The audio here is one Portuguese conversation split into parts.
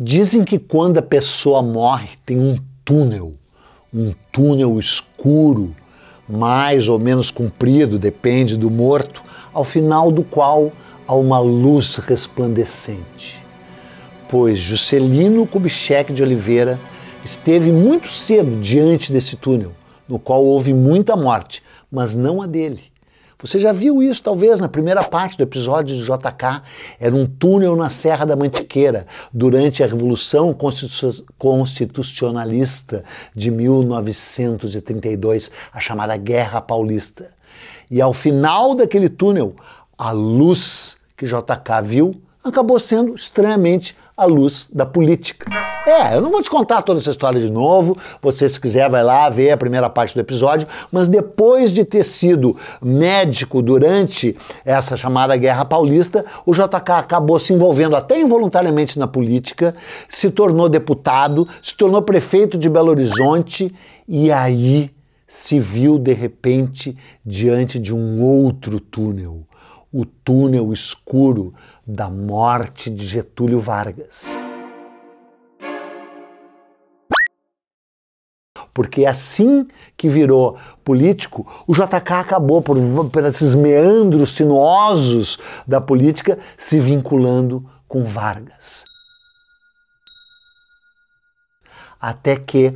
Dizem que quando a pessoa morre tem um túnel, um túnel escuro, mais ou menos comprido, depende do morto, ao final do qual há uma luz resplandecente. Pois Juscelino Kubitschek de Oliveira esteve muito cedo diante desse túnel, no qual houve muita morte, mas não a dele. Você já viu isso, talvez, na primeira parte do episódio de JK. Era um túnel na Serra da Mantiqueira, durante a Revolução Constitucionalista de 1932, a chamada Guerra Paulista. E ao final daquele túnel, a luz que JK viu acabou sendo estranhamente à luz da política. É, eu não vou te contar toda essa história de novo. Você, se quiser, vai lá ver a primeira parte do episódio. Mas depois de ter sido médico durante essa chamada Guerra Paulista, o JK acabou se envolvendo até involuntariamente na política, se tornou deputado, se tornou prefeito de Belo Horizonte e aí se viu de repente diante de um outro túnel o túnel escuro da morte de Getúlio Vargas. Porque é assim que virou político, o JK acabou por, por esses meandros sinuosos da política se vinculando com Vargas. Até que,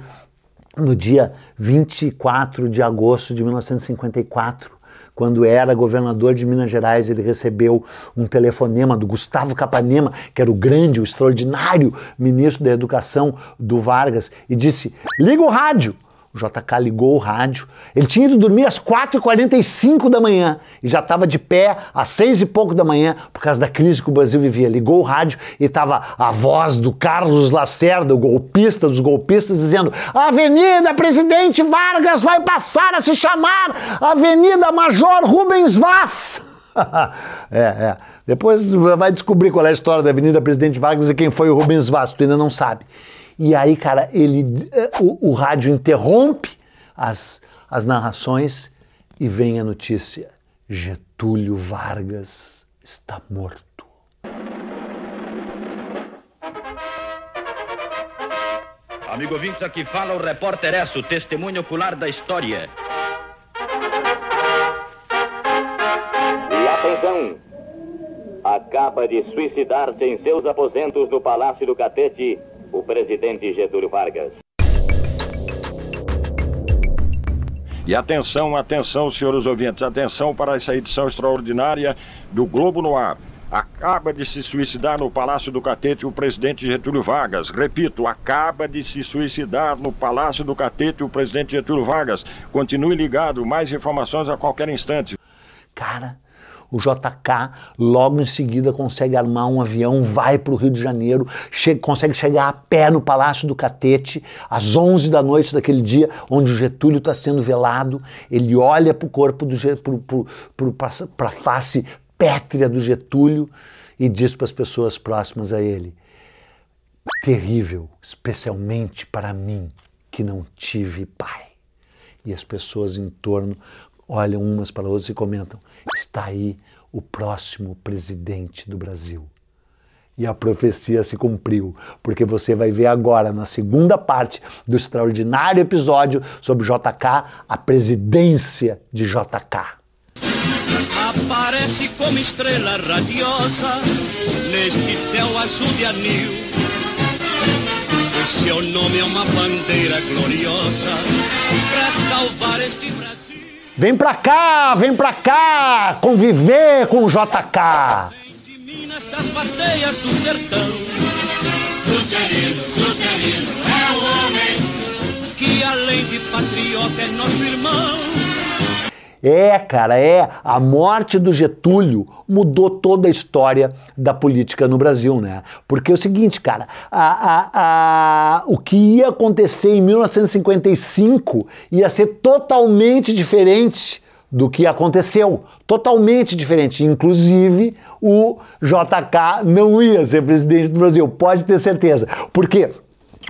no dia 24 de agosto de 1954, quando era governador de Minas Gerais, ele recebeu um telefonema do Gustavo Capanema, que era o grande, o extraordinário ministro da Educação do Vargas, e disse: liga o rádio! O JK ligou o rádio. Ele tinha ido dormir às 4h45 da manhã e já estava de pé às 6 e pouco da manhã por causa da crise que o Brasil vivia. Ligou o rádio e estava a voz do Carlos Lacerda, o golpista dos golpistas, dizendo: Avenida Presidente Vargas vai passar a se chamar Avenida Major Rubens Vaz. é, é. Depois vai descobrir qual é a história da Avenida Presidente Vargas e quem foi o Rubens Vaz. Tu ainda não sabe. E aí, cara, ele, eh, o, o rádio interrompe as, as narrações e vem a notícia: Getúlio Vargas está morto. Amigo ouvintes, aqui fala o repórter Esso, testemunho ocular da história. E atenção! Acaba de suicidar-se em seus aposentos no Palácio do Catete o presidente Getúlio Vargas. E atenção, atenção, senhores ouvintes, atenção para essa edição extraordinária do Globo no Ar. Acaba de se suicidar no Palácio do Catete o presidente Getúlio Vargas. Repito, acaba de se suicidar no Palácio do Catete o presidente Getúlio Vargas. Continue ligado, mais informações a qualquer instante. Cara, o JK logo em seguida consegue armar um avião, vai para o Rio de Janeiro, che consegue chegar a pé no Palácio do Catete às 11 da noite daquele dia, onde o Getúlio está sendo velado. Ele olha para o corpo do para a face pétrea do Getúlio e diz para as pessoas próximas a ele: terrível, especialmente para mim que não tive pai. E as pessoas em torno olham umas para outras e comentam: está aí o próximo presidente do Brasil. E a profecia se cumpriu, porque você vai ver agora, na segunda parte do extraordinário episódio sobre JK, a presidência de JK. Aparece como estrela radiosa neste céu azul de anil. Seu nome é uma bandeira gloriosa para salvar este Brasil. Vem pra cá, vem pra cá, conviver com o JK. De Minas, das do sertão. é o homem que além de patriota é nosso irmão. É, cara, é. A morte do Getúlio mudou toda a história da política no Brasil, né? Porque é o seguinte, cara, a, a, a, o que ia acontecer em 1955 ia ser totalmente diferente do que aconteceu. Totalmente diferente. Inclusive, o JK não ia ser presidente do Brasil, pode ter certeza. Por quê?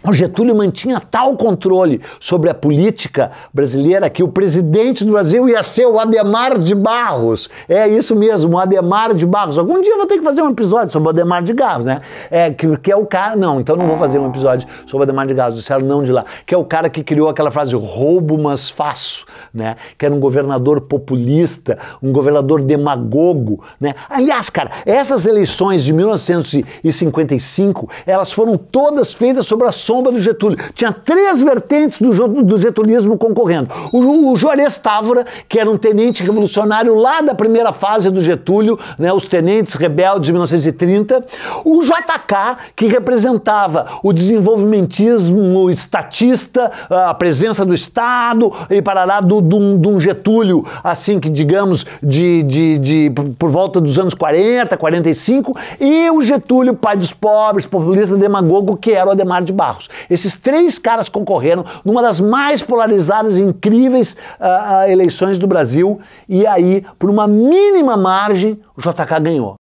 O Getúlio mantinha tal controle sobre a política brasileira que o presidente do Brasil ia ser o Ademar de Barros. É isso mesmo, o Ademar de Barros. Algum dia eu vou ter que fazer um episódio sobre o Ademar de Barros, né? É, que, que é o cara. Não, então não vou fazer um episódio sobre o Ademar de Barros, do céu, não de lá. Que é o cara que criou aquela frase roubo, mas faço, né? Que era um governador populista, um governador demagogo, né? Aliás, cara, essas eleições de 1955, elas foram todas feitas sobre a sombra sombra do Getúlio. Tinha três vertentes do, do getulismo concorrendo. O, o Juarez Távora, que era um tenente revolucionário lá da primeira fase do Getúlio, né, os tenentes rebeldes de 1930. O JK, que representava o desenvolvimentismo estatista, a presença do Estado e parará de um Getúlio, assim que digamos, de, de, de, por volta dos anos 40, 45, e o Getúlio, pai dos pobres, populista demagogo, que era o Ademar de Barros. Esses três caras concorreram numa das mais polarizadas e incríveis uh, uh, eleições do Brasil e aí, por uma mínima margem, o JK ganhou.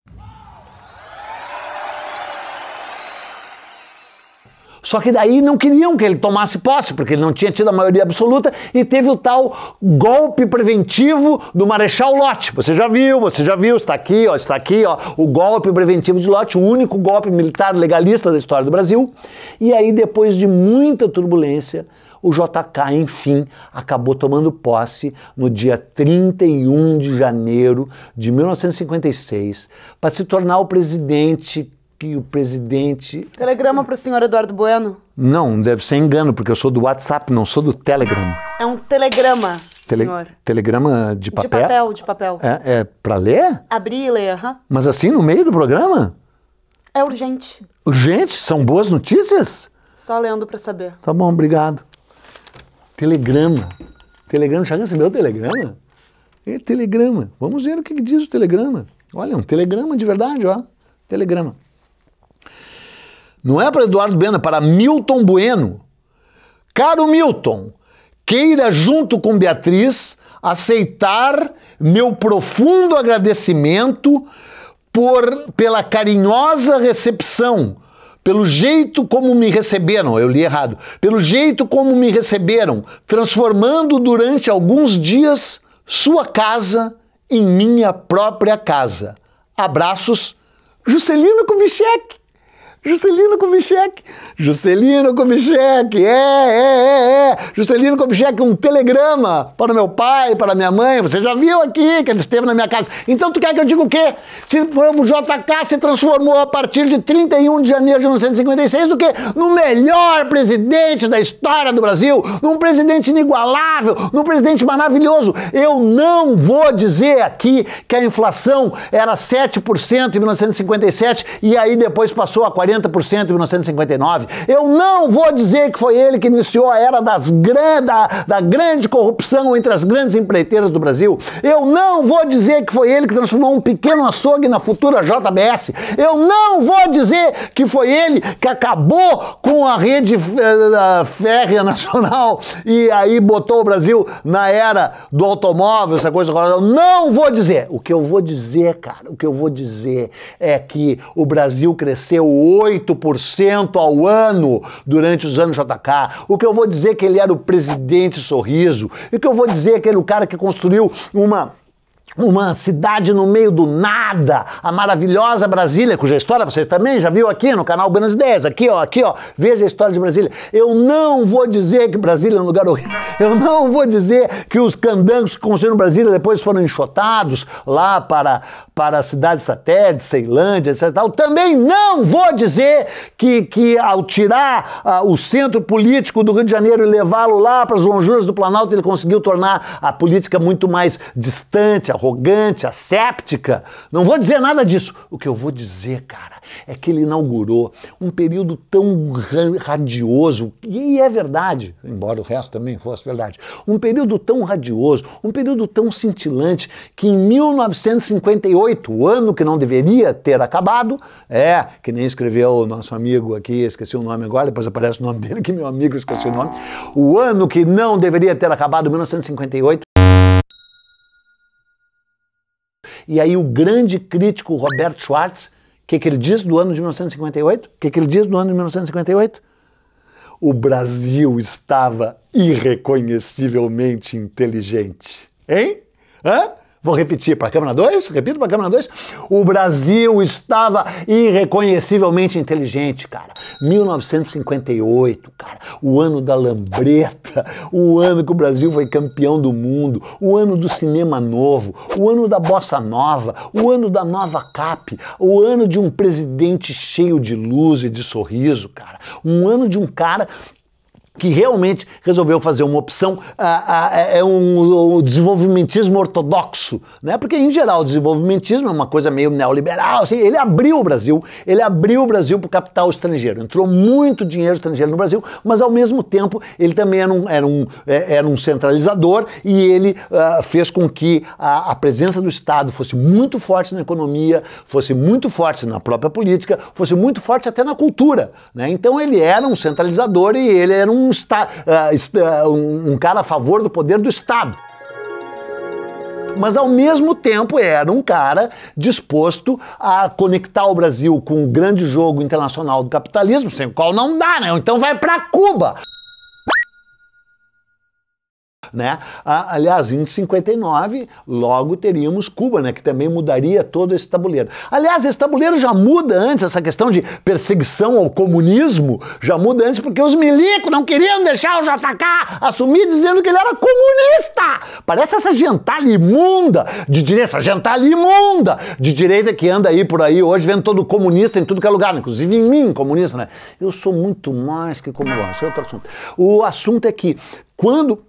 Só que daí não queriam que ele tomasse posse, porque ele não tinha tido a maioria absoluta e teve o tal golpe preventivo do Marechal Lott. Você já viu, você já viu, está aqui, ó, está aqui, ó, o golpe preventivo de Lott, o único golpe militar legalista da história do Brasil. E aí depois de muita turbulência, o JK, enfim, acabou tomando posse no dia 31 de janeiro de 1956 para se tornar o presidente que o presidente. Telegrama para o senhor Eduardo Bueno? Não, deve ser engano, porque eu sou do WhatsApp, não sou do Telegram. É um telegrama. Tele... Senhor. Telegrama de papel? De papel, de papel. É, é para ler? Abrir e ler, aham. Mas assim, no meio do programa? É urgente. Urgente? São boas notícias? Só lendo para saber. Tá bom, obrigado. Telegrama. Telegrama, já recebeu o telegrama? É telegrama. Vamos ver o que diz o telegrama. Olha, é um telegrama de verdade, ó. Telegrama. Não é para Eduardo Bena, é para Milton Bueno. Caro Milton, queira junto com Beatriz aceitar meu profundo agradecimento por pela carinhosa recepção, pelo jeito como me receberam, eu li errado, pelo jeito como me receberam, transformando durante alguns dias sua casa em minha própria casa. Abraços, Juscelino Kubitschek. Juscelino Kubitschek. Juscelino Kubitschek, é, é, é, é. Juscelino Kubitschek, um telegrama para o meu pai, para minha mãe. Você já viu aqui que ele esteve na minha casa. Então tu quer que eu diga o quê? Se o JK se transformou a partir de 31 de janeiro de 1956 do quê? No melhor presidente da história do Brasil, num presidente inigualável, num presidente maravilhoso. Eu não vou dizer aqui que a inflação era 7% em 1957 e aí depois passou a 40 cento em 1959. Eu não vou dizer que foi ele que iniciou a era das gran, da, da grande corrupção entre as grandes empreiteiras do Brasil. Eu não vou dizer que foi ele que transformou um pequeno açougue na futura JBS. Eu não vou dizer que foi ele que acabou com a rede eh, férrea nacional e aí botou o Brasil na era do automóvel, essa coisa. Eu não vou dizer. O que eu vou dizer, cara, o que eu vou dizer é que o Brasil cresceu 8% ao ano durante os anos JK. O que eu vou dizer é que ele era o presidente sorriso. E o que eu vou dizer é que ele era o cara que construiu uma uma cidade no meio do nada, a maravilhosa Brasília, cuja história você também já viu aqui no canal Buenos 10, aqui ó, aqui ó, veja a história de Brasília. Eu não vou dizer que Brasília é um lugar horrível, eu não vou dizer que os candangos que construíram Brasília depois foram enxotados lá para, para cidades satélite, Ceilândia, etc. Tal. Também não vou dizer que, que ao tirar ah, o centro político do Rio de Janeiro e levá-lo lá para as lonjuras do Planalto, ele conseguiu tornar a política muito mais distante, arrogante, asséptica. Não vou dizer nada disso. O que eu vou dizer, cara, é que ele inaugurou um período tão radioso, e é verdade, embora o resto também fosse verdade, um período tão radioso, um período tão cintilante, que em 1958, o ano que não deveria ter acabado, é, que nem escreveu o nosso amigo aqui, esqueci o nome agora, depois aparece o nome dele, que meu amigo esqueci o nome, o ano que não deveria ter acabado, 1958, E aí o grande crítico Roberto Schwartz, o que, que ele diz do ano de 1958? O que, que ele diz do ano de 1958? O Brasil estava irreconhecivelmente inteligente. Hein? Hã? Vou repetir para a Câmara 2, repito para a Câmara 2. O Brasil estava irreconhecivelmente inteligente, cara. 1958, cara. O ano da lambreta, o ano que o Brasil foi campeão do mundo, o ano do cinema novo, o ano da bossa nova, o ano da nova CAP, o ano de um presidente cheio de luz e de sorriso, cara. Um ano de um cara que realmente resolveu fazer uma opção, é um, um desenvolvimentismo ortodoxo, né? porque em geral o desenvolvimentismo é uma coisa meio neoliberal, assim, ele abriu o Brasil, ele abriu o Brasil para o capital estrangeiro, entrou muito dinheiro estrangeiro no Brasil, mas ao mesmo tempo ele também era um, era um, é, era um centralizador e ele uh, fez com que a, a presença do Estado fosse muito forte na economia, fosse muito forte na própria política, fosse muito forte até na cultura. Né? Então ele era um centralizador e ele era um um, está, ah, ah, uh, um cara a favor do poder do Estado. Mas ao mesmo tempo era um cara disposto a conectar o Brasil com o um grande jogo internacional do capitalismo, sem o qual não dá, né? Então vai para Cuba né? A, ah, aliás, em 59, logo teríamos Cuba, né? Que também mudaria todo esse tabuleiro. Aliás, esse tabuleiro já muda antes, essa questão de perseguição ao comunismo já muda antes, porque os milicos não queriam deixar o JK assumir dizendo que ele era comunista. Parece essa gentalha imunda de direita, essa gentalha imunda de direita que anda aí por aí hoje, vendo todo comunista em tudo que é lugar, né? inclusive em mim, comunista, né? Eu sou muito mais que comunista. É outro assunto. O assunto é que quando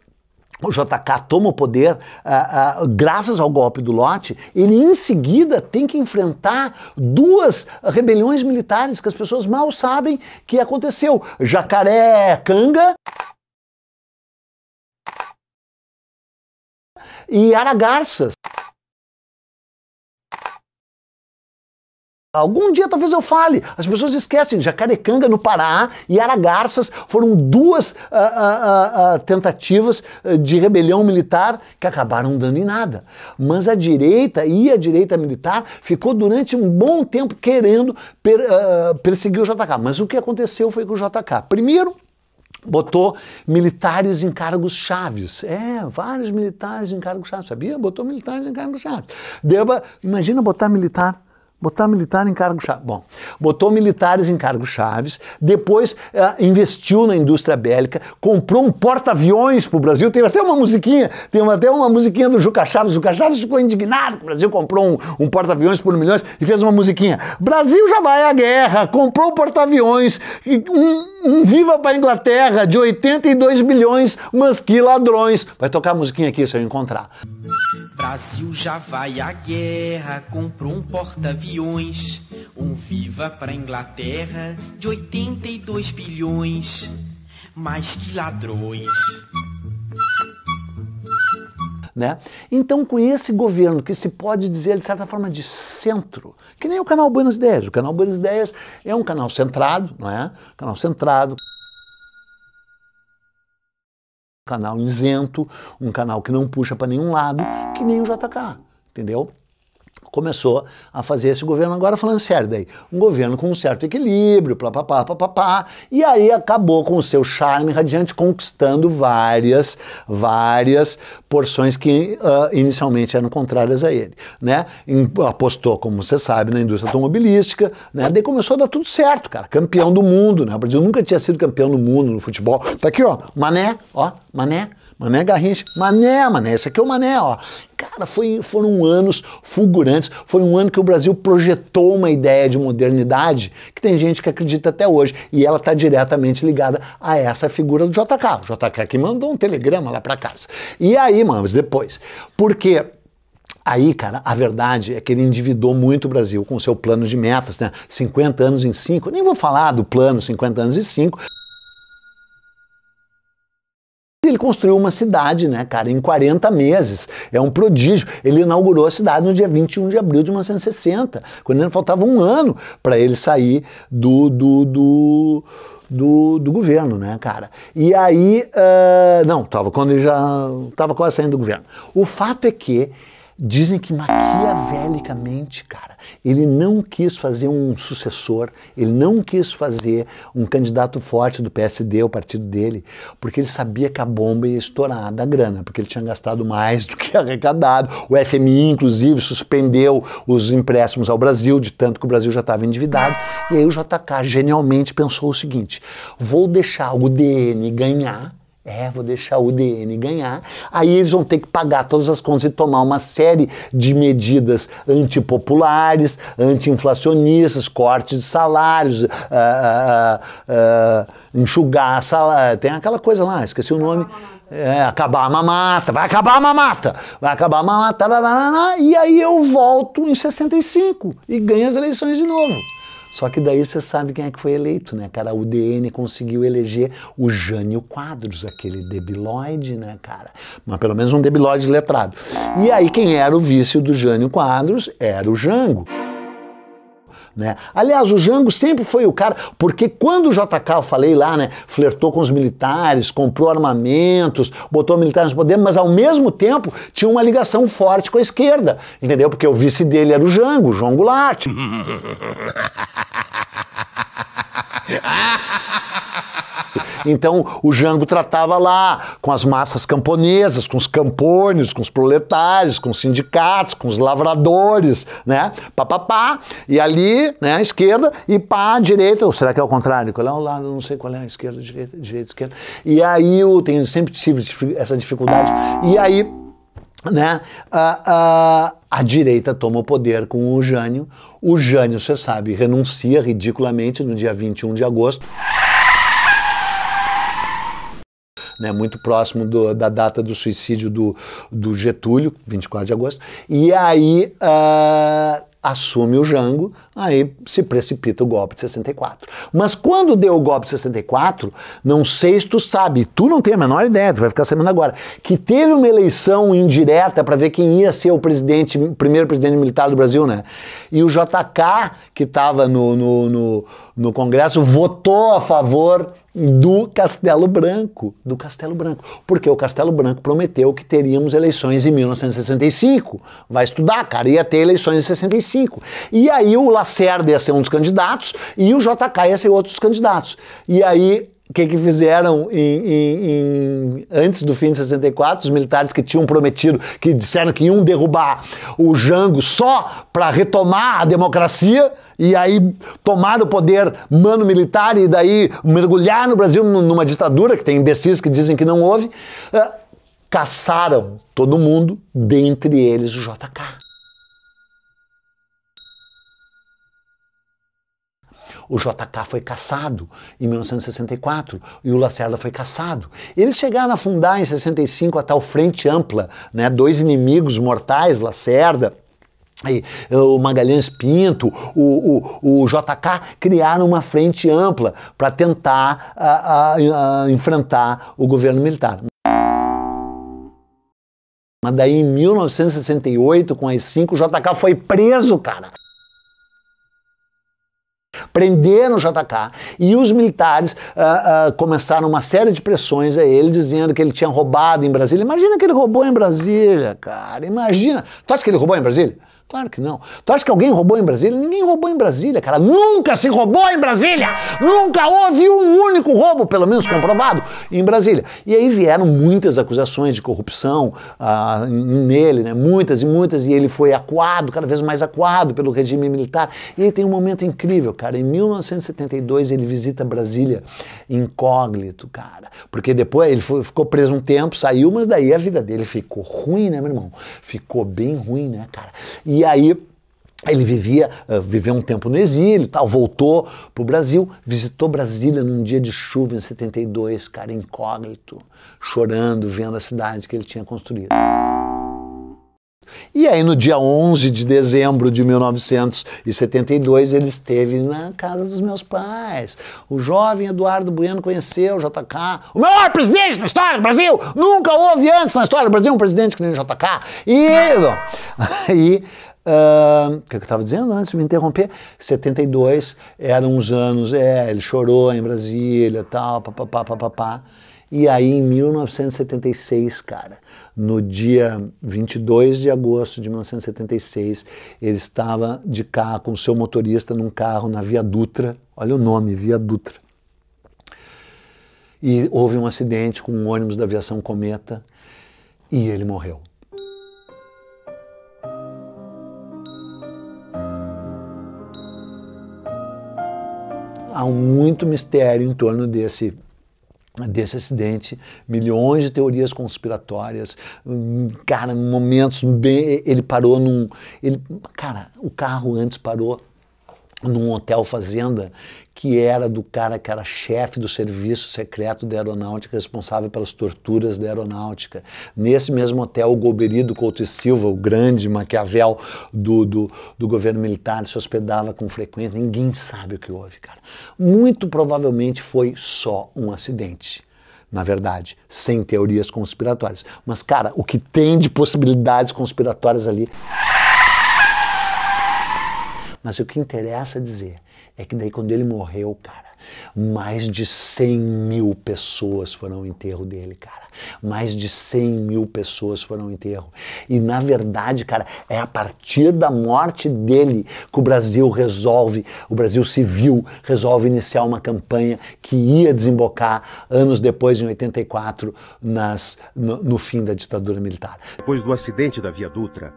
o JK toma o poder ah, ah, graças ao golpe do lote, ele em seguida tem que enfrentar duas rebeliões militares que as pessoas mal sabem que aconteceu: Jacaré Canga e Aragarças. Algum dia talvez eu fale. As pessoas esquecem. Jacarecanga no Pará e Aragarças foram duas ah, ah, ah, tentativas de rebelião militar que acabaram dando em nada. Mas a direita e a direita militar ficou durante um bom tempo querendo per, uh, perseguir o JK. Mas o que aconteceu foi que o JK, primeiro, botou militares em cargos chaves. É, vários militares em cargos chaves, sabia? Botou militares em cargos chaves. Deba, imagina botar militar Botar militar em cargo chave. Bom, botou militares em cargos chaves, depois eh, investiu na indústria bélica, comprou um porta-aviões para o Brasil. Tem até uma musiquinha, tem até uma musiquinha do Juca Chaves. O Juca Chaves ficou indignado que o Brasil comprou um, um porta-aviões por milhões e fez uma musiquinha. Brasil já vai à guerra, comprou um porta-aviões, um, um viva para a Inglaterra de 82 bilhões, mas que ladrões. Vai tocar a musiquinha aqui se eu encontrar. Música Brasil já vai à guerra, comprou um porta-aviões, um Viva a Inglaterra de 82 bilhões. Mas que ladrões! Né? Então, com esse governo que se pode dizer, de certa forma, de centro, que nem o canal Buenas Ideias. O canal Buenas Ideias é um canal centrado, não é? Canal centrado canal isento, um canal que não puxa para nenhum lado, que nem o JK, entendeu? começou a fazer esse governo agora, falando sério daí. Um governo com um certo equilíbrio, papapá, papapá, e aí acabou com o seu charme radiante, conquistando várias, várias porções que uh, inicialmente eram contrárias a ele, né? Em, apostou, como você sabe, na indústria automobilística, né? Daí começou a dar tudo certo, cara. Campeão do mundo, né? O Brasil nunca tinha sido campeão do mundo no futebol. Tá aqui, ó, Mané, ó, Mané, Mané Garrincha, Mané, Mané, esse aqui é o Mané, ó. Cara, foi, foram anos fulgurantes antes, foi um ano que o Brasil projetou uma ideia de modernidade que tem gente que acredita até hoje. E ela está diretamente ligada a essa figura do JK. O JK que mandou um telegrama lá para casa. E aí, mas depois. Porque Aí, cara, a verdade é que ele endividou muito o Brasil com seu plano de metas, né? 50 anos em 5. Nem vou falar do plano 50 anos em 5 ele construiu uma cidade, né, cara, em 40 meses. É um prodígio. Ele inaugurou a cidade no dia 21 de abril de 1960, quando ainda faltava um ano para ele sair do, do, do do, do, governo, né, cara? E aí, uh, não, tava quando ele já estava quase saindo do governo. O fato é que Dizem que maquiavelicamente, cara, ele não quis fazer um sucessor, ele não quis fazer um candidato forte do PSD, o partido dele, porque ele sabia que a bomba ia estourar da grana, porque ele tinha gastado mais do que arrecadado. O FMI, inclusive, suspendeu os empréstimos ao Brasil, de tanto que o Brasil já estava endividado. E aí o JK genialmente pensou o seguinte: vou deixar o DN ganhar é, vou deixar o DN ganhar. Aí eles vão ter que pagar todas as contas e tomar uma série de medidas antipopulares, anti-inflacionistas, de salários, ah, ah, ah, ah enxugar salário. Eh, tem aquela coisa lá, esqueci o nome. É, acabar a mamata, vai acabar a mamata, vai acabar a mamata, e aí eu volto em 65 e ganho as eleições de novo. Só que daí você sabe quem é que foi eleito, né, cara? o DN conseguiu eleger o Jânio Quadros, aquele debilóide, né, cara? Mas pelo menos um debilóide letrado. E aí quem era o vice do Jânio Quadros era o Jango. Né? Aliás, o Jango sempre foi o cara, porque quando o JK, eu falei lá, né, flertou com os militares, comprou armamentos, botou militares no poder, mas ao mesmo tempo tinha uma ligação forte com a esquerda, entendeu? Porque o vice dele era o Jango, João Goulart. Então o Jango tratava lá com as massas camponesas, com os campônios, com os proletários, com os sindicatos, com os lavradores, né? Pá, pá, pá. E ali, né, à esquerda, e pá, à direita. Ou será que é o contrário? Qual é o lado? Não sei qual é a esquerda, direita, direita, esquerda. E aí eu tenho, sempre tive essa dificuldade. E aí, né? Uh, uh, a direita toma o poder com o Jânio. O Jânio, você sabe, renuncia ridiculamente no dia 21 de agosto. Né, muito próximo do, da data do suicídio do, do Getúlio, 24 de agosto. E aí uh, assume o Jango, aí se precipita o golpe de 64. Mas quando deu o golpe de 64, não sei se tu sabe, tu não tem a menor ideia, tu vai ficar sabendo agora, que teve uma eleição indireta para ver quem ia ser o presidente, primeiro presidente militar do Brasil, né? E o JK, que estava no, no, no, no Congresso, votou a favor do Castelo Branco, do Castelo Branco, porque o Castelo Branco prometeu que teríamos eleições em 1965. Vai estudar, cara, ia ter eleições em 65. E aí o Lacerda ia ser um dos candidatos e o JK ia ser outro dos candidatos. E aí o que, que fizeram em, em, em, antes do fim de 64, os militares que tinham prometido, que disseram que iam derrubar o Jango só para retomar a democracia, e aí tomar o poder mano militar e daí mergulhar no Brasil numa ditadura, que tem imbecis que dizem que não houve, uh, caçaram todo mundo, dentre eles o JK. O JK foi caçado em 1964 e o Lacerda foi caçado. Eles chegaram a fundar em 65 a tal Frente Ampla, né? dois inimigos mortais, Lacerda o Magalhães Pinto, o, o, o JK criaram uma frente ampla para tentar a, a, a enfrentar o governo militar. Mas daí em 1968, com as cinco, o JK foi preso, cara. Prenderam o JK e os militares uh, uh, começaram uma série de pressões a ele, dizendo que ele tinha roubado em Brasília. Imagina que ele roubou em Brasília, cara. Imagina. Tu acha que ele roubou em Brasília? Claro que não. Tu acha que alguém roubou em Brasília? Ninguém roubou em Brasília, cara. Nunca se roubou em Brasília! Nunca houve um único roubo, pelo menos comprovado, em Brasília. E aí vieram muitas acusações de corrupção ah, nele, né? Muitas e muitas, e ele foi acuado, cada vez mais acuado pelo regime militar. E aí tem um momento incrível, cara. Em 1972 ele visita Brasília incógnito, cara. Porque depois ele foi, ficou preso um tempo, saiu, mas daí a vida dele ficou ruim, né, meu irmão? Ficou bem ruim, né, cara? E e aí ele vivia, eh, viveu um tempo no exílio, tal, voltou para o Brasil, visitou Brasília num dia de chuva em 72, cara incógnito, chorando, vendo a cidade que ele tinha construído. E aí, no dia 11 de dezembro de 1972, ele esteve na casa dos meus pais. O jovem Eduardo Bueno conheceu o JK, o maior presidente da história do Brasil! Nunca houve antes na história do Brasil um presidente que nem o JK. E aí, o que eu estava dizendo antes de me interromper? 72 eram uns anos, é, ele chorou em Brasília, tal, papapá, papapá. E aí, em 1976, cara, no dia 22 de agosto de 1976, ele estava de carro com seu motorista num carro na Via Dutra. Olha o nome, Via Dutra. E houve um acidente com um ônibus da aviação Cometa e ele morreu. há muito mistério em torno desse desse acidente, milhões de teorias conspiratórias, hum, cara, momentos bem, ele parou num, ele, cara, o carro antes parou num hotel fazenda que era do cara que era chefe do serviço secreto da aeronáutica, responsável pelas torturas da aeronáutica. Nesse mesmo hotel, o do Couto e Silva, o grande Maquiavel do, do, do governo militar, se hospedava com frequência. Ninguém sabe o que houve, cara. Muito provavelmente foi só um acidente na verdade, sem teorias conspiratórias. Mas, cara, o que tem de possibilidades conspiratórias ali. Mas o que interessa dizer é que daí quando ele morreu, cara, mais de 100 mil pessoas foram ao enterro dele, cara. Mais de 100 mil pessoas foram ao enterro. E na verdade, cara, é a partir da morte dele que o Brasil resolve, o Brasil civil resolve iniciar uma campanha que ia desembocar anos depois, em 84, nas, no, no fim da ditadura militar. Depois do acidente da Via Dutra,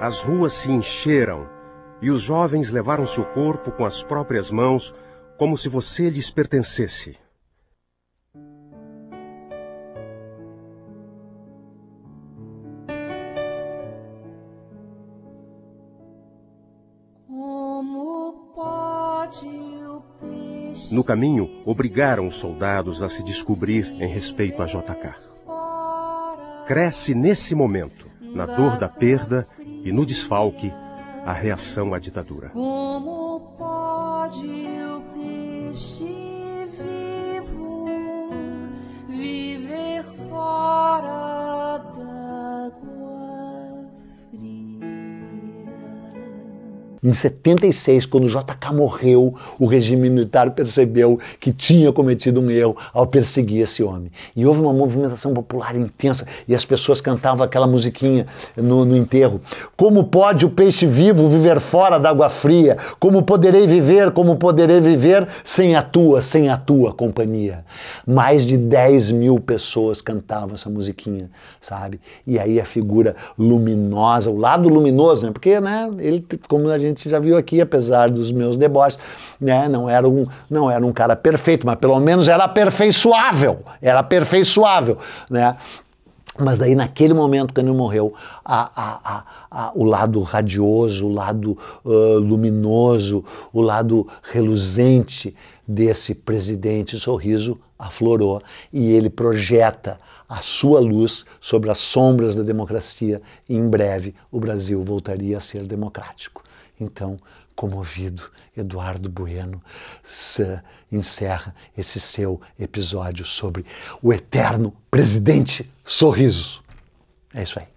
as ruas se encheram e os jovens levaram seu corpo com as próprias mãos, como se você lhes pertencesse. No caminho, obrigaram os soldados a se descobrir em respeito a JK. Cresce nesse momento, na dor da perda e no desfalque a reação à ditadura. Em 76, quando JK morreu, o regime militar percebeu que tinha cometido um erro ao perseguir esse homem. E houve uma movimentação popular intensa e as pessoas cantavam aquela musiquinha no, no enterro. Como pode o peixe vivo viver fora da água fria? Como poderei viver, como poderei viver sem a tua, sem a tua companhia? Mais de 10 mil pessoas cantavam essa musiquinha, sabe? E aí a figura luminosa, o lado luminoso, né? Porque, né, ele, como a gente gente já viu aqui, apesar dos meus deboches, né? Não era um, não era um cara perfeito, mas pelo menos era aperfeiçoável, era aperfeiçoável, né? Mas daí, naquele momento, quando ele morreu, a, a, a, o lado radioso, o lado uh, luminoso, o lado reluzente desse presidente sorriso aflorou e ele projeta a sua luz sobre as sombras da democracia e, em breve, o Brasil voltaria a ser democrático. Então, comovido, Eduardo Bueno encerra esse seu episódio sobre o eterno presidente Sorriso. É isso aí.